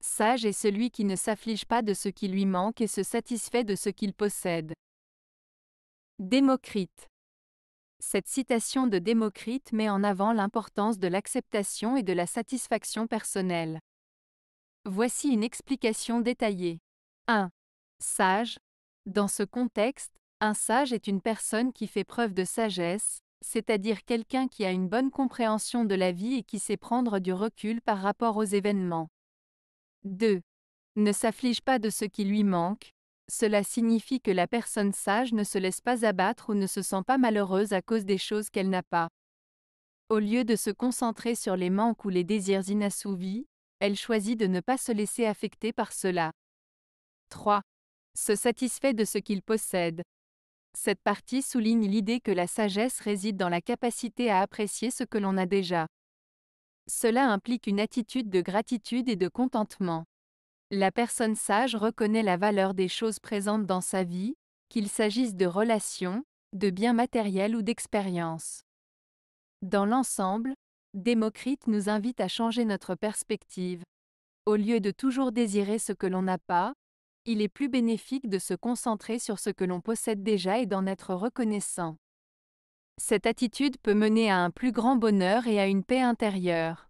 Sage est celui qui ne s'afflige pas de ce qui lui manque et se satisfait de ce qu'il possède. Démocrite. Cette citation de Démocrite met en avant l'importance de l'acceptation et de la satisfaction personnelle. Voici une explication détaillée. 1. Sage. Dans ce contexte, un sage est une personne qui fait preuve de sagesse, c'est-à-dire quelqu'un qui a une bonne compréhension de la vie et qui sait prendre du recul par rapport aux événements. 2. Ne s'afflige pas de ce qui lui manque. Cela signifie que la personne sage ne se laisse pas abattre ou ne se sent pas malheureuse à cause des choses qu'elle n'a pas. Au lieu de se concentrer sur les manques ou les désirs inassouvis, elle choisit de ne pas se laisser affecter par cela. 3. Se satisfait de ce qu'il possède. Cette partie souligne l'idée que la sagesse réside dans la capacité à apprécier ce que l'on a déjà. Cela implique une attitude de gratitude et de contentement. La personne sage reconnaît la valeur des choses présentes dans sa vie, qu'il s'agisse de relations, de biens matériels ou d'expériences. Dans l'ensemble, Démocrite nous invite à changer notre perspective. Au lieu de toujours désirer ce que l'on n'a pas, il est plus bénéfique de se concentrer sur ce que l'on possède déjà et d'en être reconnaissant. Cette attitude peut mener à un plus grand bonheur et à une paix intérieure.